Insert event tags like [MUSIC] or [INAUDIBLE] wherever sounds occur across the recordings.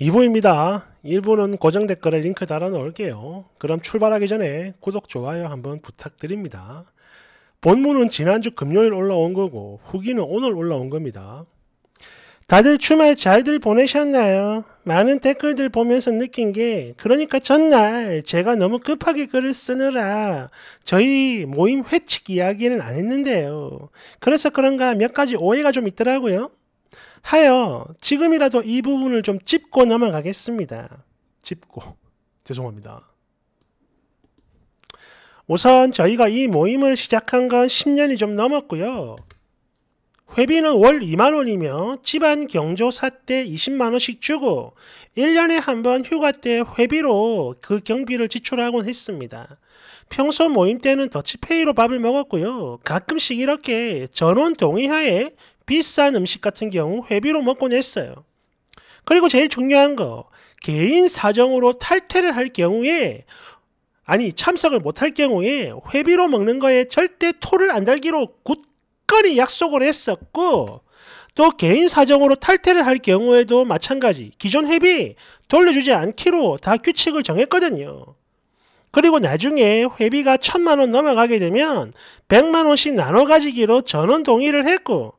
2부입니다. 1부는 고정 댓글에 링크 달아 놓을게요. 그럼 출발하기 전에 구독, 좋아요 한번 부탁드립니다. 본문은 지난주 금요일 올라온 거고 후기는 오늘 올라온 겁니다. 다들 주말 잘들 보내셨나요? 많은 댓글들 보면서 느낀 게 그러니까 전날 제가 너무 급하게 글을 쓰느라 저희 모임 회칙 이야기는 안 했는데요. 그래서 그런가 몇 가지 오해가 좀 있더라고요. 하여 지금이라도 이 부분을 좀 짚고 넘어가겠습니다. 짚고 죄송합니다. 우선 저희가 이 모임을 시작한 건 10년이 좀 넘었고요. 회비는 월 2만원이며 집안 경조사 때 20만원씩 주고 1년에 한 번 휴가 때 회비로 그 경비를 지출하곤 했습니다. 평소 모임 때는 더치페이로 밥을 먹었고요. 가끔씩 이렇게 전원 동의하에 비싼 음식 같은 경우 회비로 먹곤 했어요. 그리고 제일 중요한 거 개인 사정으로 탈퇴를 할 경우에 아니 참석을 못할 경우에 회비로 먹는 거에 절대 토를 안 달기로 굳건히 약속을 했었고 또 개인 사정으로 탈퇴를 할 경우에도 마찬가지 기존 회비 돌려주지 않기로 다 규칙을 정했거든요. 그리고 나중에 회비가 천만 원 넘어가게 되면 백만 원씩 나눠 가지기로 전원 동의를 했고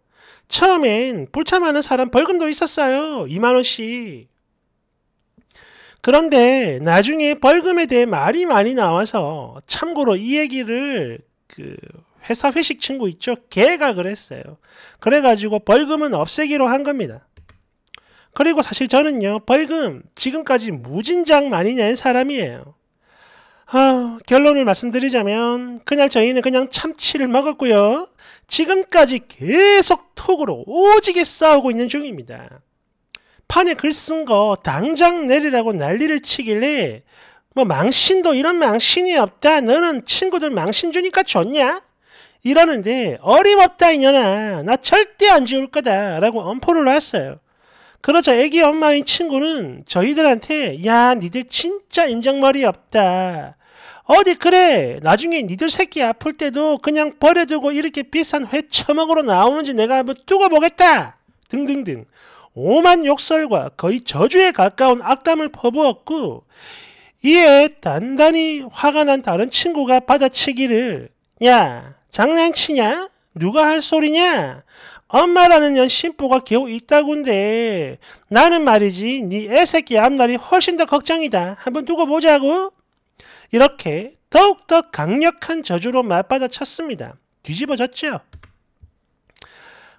처음엔 불참하는 사람 벌금도 있었어요. 2만원씩. 그런데 나중에 벌금에 대해 말이 많이 나와서 참고로 이 얘기를 그 회사 회식 친구 있죠? 걔가 그랬어요. 그래가지고 벌금은 없애기로 한 겁니다. 그리고 사실 저는요, 벌금 지금까지 무진장 많이 낸 사람이에요. 아, 결론을 말씀드리자면, 그날 저희는 그냥 참치를 먹었고요. 지금까지 계속 톡으로 오지게 싸우고 있는 중입니다. 판에 글 쓴 거 당장 내리라고 난리를 치길래 뭐 망신도 이런 망신이 없다. 너는 친구들 망신 주니까 좋냐? 이러는데 어림없다 이년아. 나 절대 안 지울 거다. 라고 엄포를 놨어요. 그러자 애기 엄마인 친구는 저희들한테 야 니들 진짜 인정머리 없다. 어디 그래 나중에 니들 새끼 아플 때도 그냥 버려두고 이렇게 비싼 회 처먹으로 나오는지 내가 한번 뚜고 보겠다 등등등 오만 욕설과 거의 저주에 가까운 악담을 퍼부었고 이에 단단히 화가 난 다른 친구가 받아치기를 야 장난치냐? 누가 할 소리냐? 엄마라는 년 심보가 겨우 있다군데 나는 말이지 네 애새끼 앞날이 훨씬 더 걱정이다. 한번 두고 보자고. 이렇게 더욱더 강력한 저주로 맞받아쳤습니다. 뒤집어졌죠.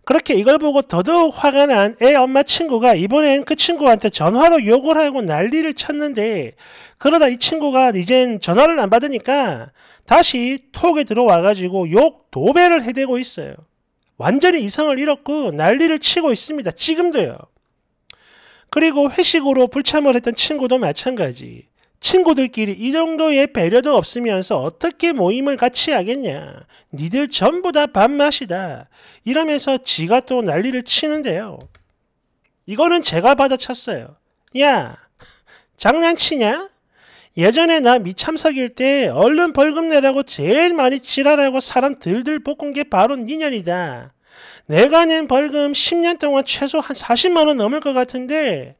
그렇게 이걸 보고 더더욱 화가 난 애 엄마 친구가 이번엔 그 친구한테 전화로 욕을 하고 난리를 쳤는데 그러다 이 친구가 이젠 전화를 안 받으니까 다시 톡에 들어와가지고 욕 도배를 해대고 있어요. 완전히 이성을 잃었고 난리를 치고 있습니다. 지금도요. 그리고 회식으로 불참을 했던 친구도 마찬가지. 친구들끼리 이 정도의 배려도 없으면서 어떻게 모임을 같이 하겠냐. 니들 전부 다 밥맛이다. 이러면서 지가 또 난리를 치는데요. 이거는 제가 받아쳤어요. 야, 장난치냐? 예전에 나 미참석일 때 얼른 벌금 내라고 제일 많이 지랄하고 사람 들들 볶은 게 바로 니년이다. 내가 낸 벌금 10년 동안 최소 한 40만원 넘을 것 같은데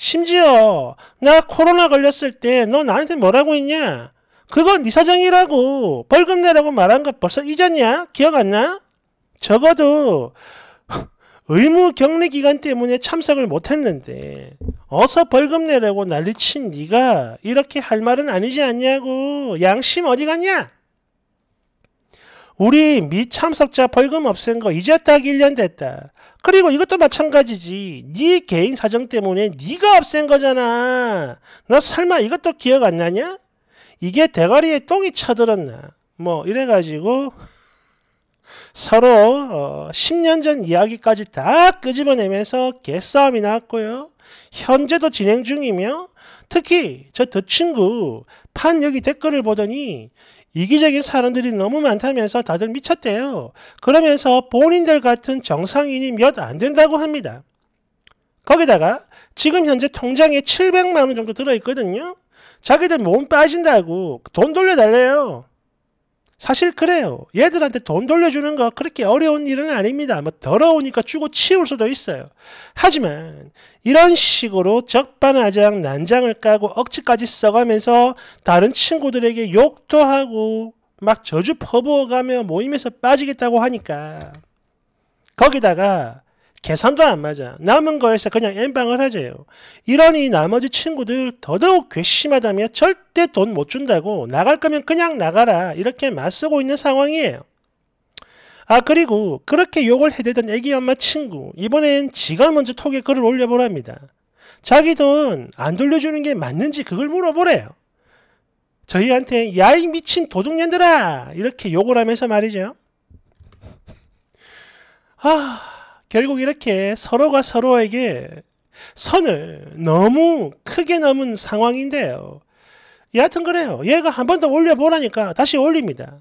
심지어 나 코로나 걸렸을 때 너 나한테 뭐라고 했냐? 그건 네 사정이라고 벌금 내라고 말한 거 벌써 잊었냐? 기억 안 나? 적어도 [LAUGHS] 의무 격리 기간 때문에 참석을 못했는데 어서 벌금 내라고 난리친 네가 이렇게 할 말은 아니지 않냐고 양심 어디 갔냐? 우리 미참석자 벌금 없앤 거 이제 딱 1년 됐다. 그리고 이것도 마찬가지지. 네 개인 사정 때문에 네가 없앤 거잖아. 너 설마 이것도 기억 안 나냐? 이게 대가리에 똥이 쳐들었나뭐 이래가지고 [LAUGHS] 서로 어 10년 전 이야기까지 다 끄집어내면서 개싸움이 났고요. 현재도 진행 중이며 특히 저 더 친구 판 여기 댓글을 보더니 이기적인 사람들이 너무 많다면서 다들 미쳤대요. 그러면서 본인들 같은 정상인이 몇 안 된다고 합니다. 거기다가 지금 현재 통장에 700만 원 정도 들어있거든요. 자기들 몸 빠진다고 돈 돌려달래요. 사실 그래요. 얘들한테 돈 돌려주는 거 그렇게 어려운 일은 아닙니다. 뭐 더러우니까 주고 치울 수도 있어요. 하지만 이런 식으로 적반하장 난장을 까고 억지까지 써가면서 다른 친구들에게 욕도 하고 막 저주 퍼부어가며 모임에서 빠지겠다고 하니까 거기다가 계산도 안 맞아. 남은 거에서 그냥 엠방을 하재요. 이러니 나머지 친구들 더더욱 괘씸하다며 절대 돈 못 준다고 나갈 거면 그냥 나가라 이렇게 맞서고 있는 상황이에요. 아 그리고 그렇게 욕을 해대던 애기 엄마 친구 이번엔 지가 먼저 톡에 글을 올려보랍니다. 자기 돈 안 돌려주는 게 맞는지 그걸 물어보래요. 저희한테 야이 미친 도둑년들아 이렇게 욕을 하면서 말이죠. 아... 결국 이렇게 서로가 서로에게 선을 너무 크게 넘은 상황인데요. 여하튼 그래요. 얘가 한 번 더 올려보라니까 다시 올립니다.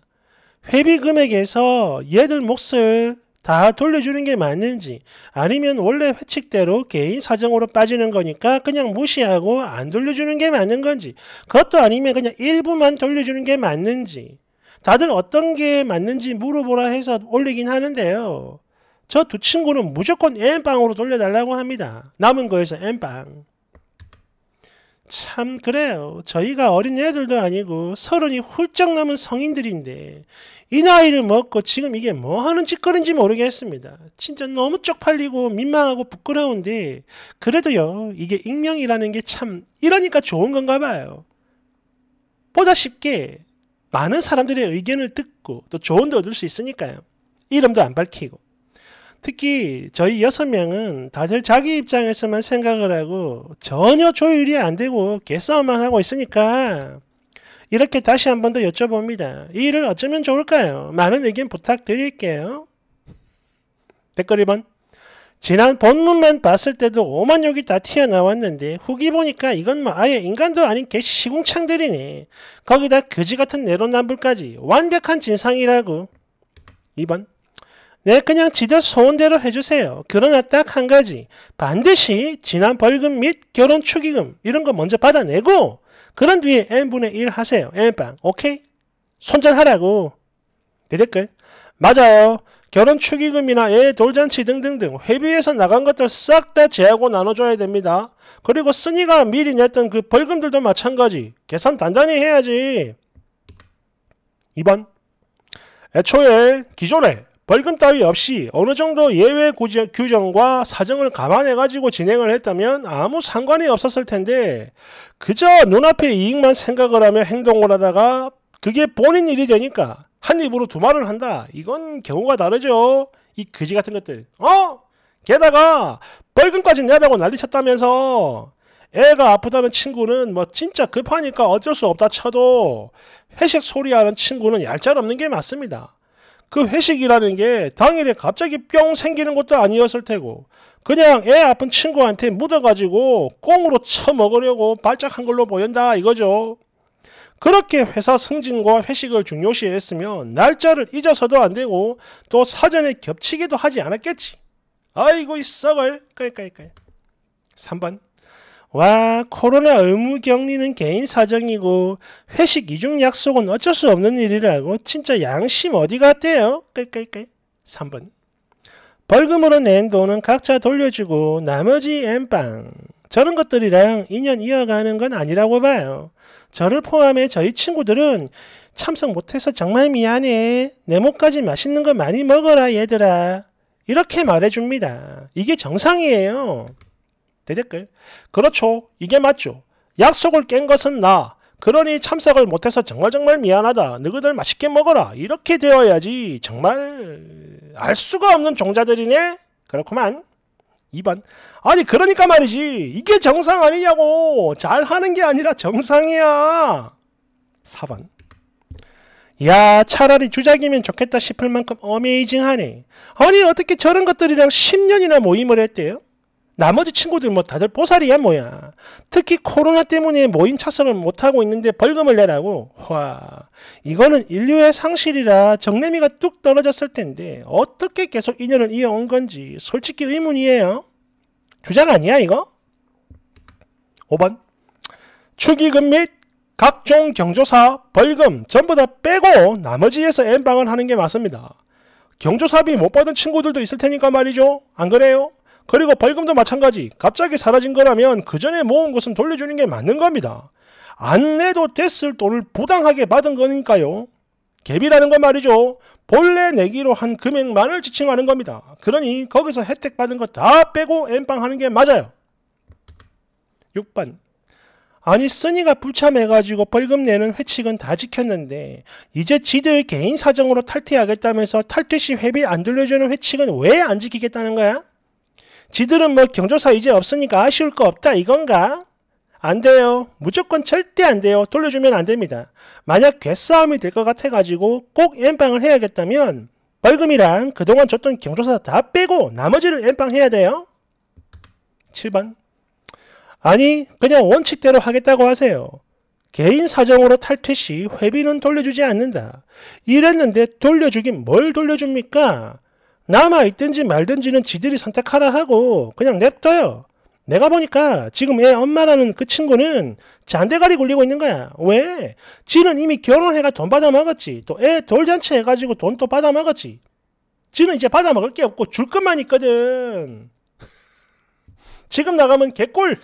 회비 금액에서 얘들 몫을 다 돌려주는 게 맞는지 아니면 원래 회칙대로 개인 사정으로 빠지는 거니까 그냥 무시하고 안 돌려주는 게 맞는 건지 그것도 아니면 그냥 일부만 돌려주는 게 맞는지 다들 어떤 게 맞는지 물어보라 해서 올리긴 하는데요. 저두 친구는 무조건 n 빵으로 돌려달라고 합니다. 남은 거에서 n 빵참 그래요. 저희가 어린 애들도 아니고 서른이 훌쩍 넘은 성인들인데 이 나이를 먹고 지금 이게 뭐 하는 짓거리인지 모르겠습니다. 진짜 너무 쪽팔리고 민망하고 부끄러운데 그래도요 이게 익명이라는 게 참 이러니까 좋은 건가 봐요. 보다 쉽게 많은 사람들의 의견을 듣고 또 조언도 얻을 수 있으니까요. 이름도 안 밝히고 특히 저희 여섯 명은 다들 자기 입장에서만 생각을 하고 전혀 조율이 안 되고 개싸움만 하고 있으니까 이렇게 다시 한 번 더 여쭤봅니다. 이 일을 어쩌면 좋을까요? 많은 의견 부탁드릴게요. 댓글 1번. 지난 본문만 봤을 때도 오만욕이 다 튀어나왔는데 후기 보니까 이건 뭐 아예 인간도 아닌 개시공창들이니 거기다 그지 같은 내로남불까지 완벽한 진상이라고. 2번. 네, 그냥 지들 소원대로 해주세요. 그러나 딱 한 가지. 반드시 지난 벌금 및 결혼 축의금 이런 거 먼저 받아내고 그런 뒤에 n분의 1 하세요. n빵. 오케이? 손절하라고. 네, 댓글. 맞아요. 결혼 축의금이나 애 돌잔치 등등등 회비에서 나간 것들 싹 다 제하고 나눠줘야 됩니다. 그리고 쓰니가 미리 냈던 그 벌금들도 마찬가지. 계산 단단히 해야지. 2번. 애초에 기존에 벌금 따위 없이 어느 정도 예외 규정과 사정을 감안해 가지고 진행을 했다면 아무 상관이 없었을 텐데 그저 눈앞의 이익만 생각을 하며 행동을 하다가 그게 본인 일이 되니까 한 입으로 두 말을 한다. 이건 경우가 다르죠. 이 그지 같은 것들. 어? 게다가 벌금까지 내라고 난리쳤다면서 애가 아프다는 친구는 뭐 진짜 급하니까 어쩔 수 없다 쳐도 회식 소리하는 친구는 얄짤 없는 게 맞습니다. 그 회식이라는 게 당일에 갑자기 뿅 생기는 것도 아니었을 테고 그냥 애 아픈 친구한테 묻어가지고 꽁으로 쳐먹으려고 발작한 걸로 보인다 이거죠. 그렇게 회사 승진과 회식을 중요시했으면 날짜를 잊어서도 안 되고 또 사전에 겹치기도 하지 않았겠지. 아이고 이 썩을. 그러니까, 이러니까 3번 와, 코로나 의무 격리는 개인 사정이고 회식 이중 약속은 어쩔 수 없는 일이라고 진짜 양심 어디 갔대요? 끌끌끌. 3번. 벌금으로 낸 돈은 각자 돌려주고 나머지 엠빵. 저런 것들이랑 인연 이어가는 건 아니라고 봐요. 저를 포함해 저희 친구들은 참석 못해서 정말 미안해. 네모까지 맛있는 거 많이 먹어라 얘들아. 이렇게 말해줍니다. 이게 정상이에요. 대댓글 그렇죠. 이게 맞죠. 약속을 깬 것은 나. 그러니 참석을 못해서 정말 정말 미안하다. 너희들 맛있게 먹어라. 이렇게 되어야지 정말 알 수가 없는 종자들이네. 그렇구만. 2번 아니 그러니까 말이지 이게 정상 아니냐고 잘하는 게 아니라 정상이야 4번 야 차라리 주작이면 좋겠다 싶을 만큼 어메이징하네 아니 어떻게 저런 것들이랑 10년이나 모임을 했대요 나머지 친구들 뭐 다들 보살이야 뭐야. 특히 코로나 때문에 모임 차석을 못하고 있는데 벌금을 내라고? 와, 이거는 인류의 상실이라 정례미가뚝 떨어졌을 텐데 어떻게 계속 인연을 이어온 건지 솔직히 의문이에요. 주작 아니야 이거? 5번 축의금 및 각종 경조사 벌금 전부 다 빼고 나머지에서 N방을 하는 게 맞습니다. 경조사비 못 받은 친구들도 있을 테니까 말이죠. 안 그래요? 그리고 벌금도 마찬가지. 갑자기 사라진 거라면 그 전에 모은 것은 돌려주는 게 맞는 겁니다. 안 내도 됐을 돈을 부당하게 받은 거니까요. 갭이라는 건 말이죠. 본래 내기로 한 금액만을 지칭하는 겁니다. 그러니 거기서 혜택 받은 거 다 빼고 엠빵 하는 게 맞아요. 6번. 아니 쓰니가 불참해가지고 벌금 내는 회칙은 다 지켰는데 이제 지들 개인 사정으로 탈퇴하겠다면서 탈퇴 시 회비 안 돌려주는 회칙은 왜 안 지키겠다는 거야? 지들은 뭐 경조사 이제 없으니까 아쉬울 거 없다 이건가? 안 돼요. 무조건 절대 안 돼요. 돌려주면 안 됩니다. 만약 괴싸움이 될 것 같아가지고 꼭 엠빵을 해야겠다면 벌금이랑 그동안 줬던 경조사 다 빼고 나머지를 엠빵해야 돼요. 7번 아니 그냥 원칙대로 하겠다고 하세요. 개인 사정으로 탈퇴 시 회비는 돌려주지 않는다. 이랬는데 돌려주긴 뭘 돌려줍니까? 남아 있든지 말든지는 지들이 선택하라 하고 그냥 냅둬요. 내가 보니까 지금 애 엄마라는 그 친구는 잔대가리 굴리고 있는 거야. 왜? 지는 이미 결혼해가 돈 받아먹었지. 또 애 돌잔치 해가지고 돈 또 받아먹었지. 지는 이제 받아먹을 게 없고 줄 것만 있거든. [LAUGHS] 지금 나가면 개꿀.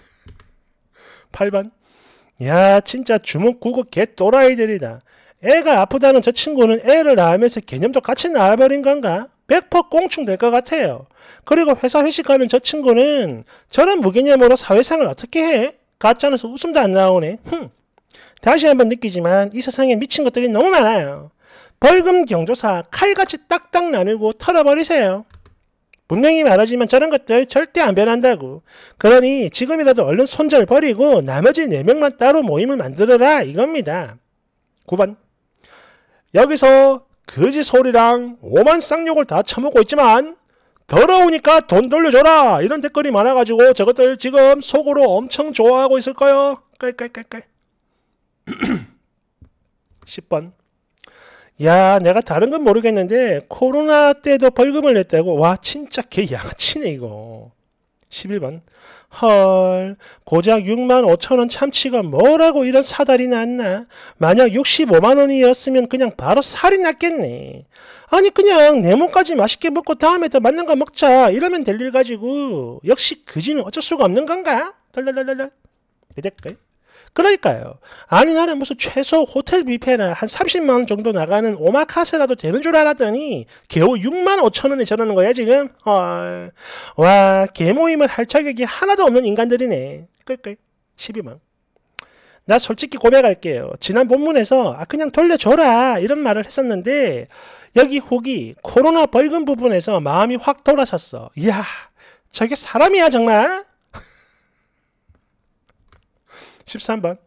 8번. [LAUGHS] 야 진짜 주먹구구 개또라이들이다. 애가 아프다는 저 친구는 애를 낳으면서 개념도 같이 낳아버린 건가? 100% 꽁충 될 것 같아요. 그리고 회사 회식하는 저 친구는 저런 무개념으로 사회상을 어떻게 해? 가짜는서 웃음도 안 나오네. 흥. 다시 한번 느끼지만 이 세상에 미친 것들이 너무 많아요. 벌금 경조사 칼같이 딱딱 나누고 털어버리세요. 분명히 말하지만 저런 것들 절대 안 변한다고. 그러니 지금이라도 얼른 손절 버리고 나머지 4명만 따로 모임을 만들어라 이겁니다. 9번. 여기서 거지 소리랑 오만 쌍욕을 다 처먹고 있지만 더러우니까 돈 돌려줘라 이런 댓글이 많아가지고 저것들 지금 속으로 엄청 좋아하고 있을 거요. 깔깔깔깔. 10번. [CLEARS THROAT] 야 내가 다른 건 모르겠는데 코로나 때도 벌금을 냈다고 와 진짜 개 양아치네 이거. 11번 헐 고작 6만 5천원 참치가 뭐라고 이런 사달이 났나 만약 65만원이었으면 그냥 바로 살이 났겠네 아니 그냥 내 몸까지 맛있게 먹고 다음에 더 맞는 거 먹자 이러면 될 일 가지고 역시 그지는 어쩔 수가 없는 건가 덜덜덜덜 그 댓글 그러니까요. 아니 나는 무슨 최소 호텔 뷔페나 한 30만 원 정도 나가는 오마카세라도 되는 줄 알았더니 겨우 6만 5천 원에 저러는 거야 지금. 헐. 와 개모임을 할 자격이 하나도 없는 인간들이네. 끌끌 12만. 나 솔직히 고백할게요. 지난 본문에서 아 그냥 돌려줘라 이런 말을 했었는데 여기 후기 코로나 벌금 부분에서 마음이 확 돌아섰어. 이야 저게 사람이야 정말? 13번.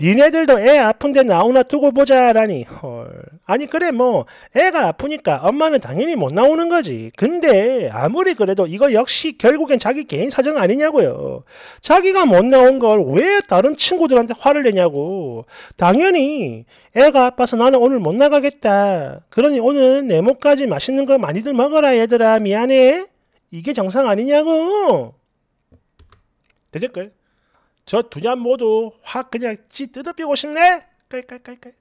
니네들도 애 아픈데 나오나 두고 보자라니 헐 아니 그래 뭐 애가 아프니까 엄마는 당연히 못 나오는 거지 근데 아무리 그래도 이거 역시 결국엔 자기 개인 사정 아니냐고요 자기가 못 나온 걸 왜 다른 친구들한테 화를 내냐고 당연히 애가 아파서 나는 오늘 못 나가겠다 그러니 오늘 네모까지 맛있는 거 많이들 먹어라 얘들아 미안해 이게 정상 아니냐고 대댓글 저두냥 모두 확 그냥 지 뜯어삐고 싶네? 깔깔깔깔 [LAUGHS]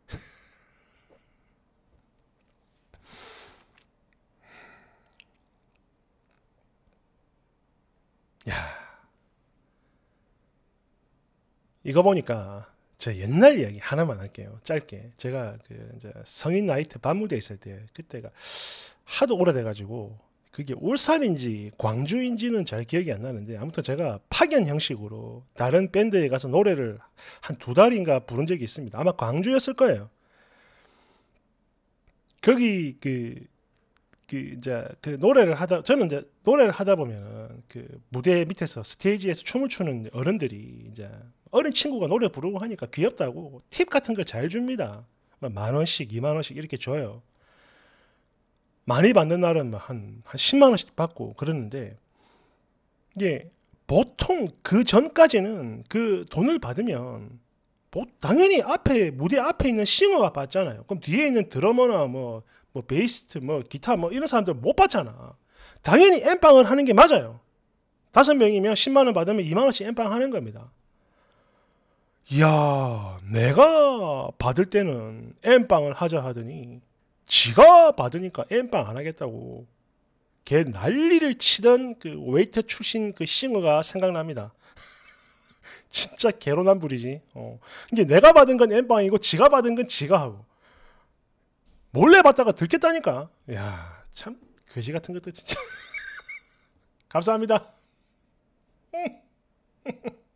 야 이거 보니까 제 옛날 이야기 하나만 할게요. 짧게. 제가 그 이제 성인 나이트 반무대 있을 때 그때가 하도 오래돼가지고 그게 울산인지 광주인지는 잘 기억이 안 나는데 아무튼 제가 파견 형식으로 다른 밴드에 가서 노래를 한 두 달인가 부른 적이 있습니다. 아마 광주였을 거예요. 거기 그, 그 이제 그 노래를 하다 저는 이제 노래를 하다 보면은 그 무대 밑에서 스테이지에서 춤을 추는 어른들이 이제 어린 친구가 노래 부르고 하니까 귀엽다고 팁 같은 걸 잘 줍니다. 만 원씩, 이만 원씩 이렇게 줘요. 많이 받는 날은 한, 한 10만 원씩 받고 그러는데 이게 보통 그 전까지는 그 돈을 받으면 당연히 앞에 무대 앞에 있는 싱어가 받잖아요. 그럼 뒤에 있는 드러머나 뭐, 뭐 베이스트 뭐 기타 뭐 이런 사람들 못 받잖아. 당연히 엠빵을 하는 게 맞아요. 다섯 명이면 10만 원 받으면 2만 원씩 엠빵 하는 겁니다. 이야, 내가 받을 때는 엠빵을 하자 하더니 지가 받으니까 엠빵 안 하겠다고 걔 난리를 치던 그 웨이터 출신 그 싱어가 생각납니다. [LAUGHS] 진짜 개로난 불이지. 어. 이게 내가 받은 건 엠빵이고 지가 받은 건 지가 하고 몰래 받다가 들켰다니까. 야참 거지 같은 것도 진짜. [LAUGHS] 감사합니다. [LAUGHS]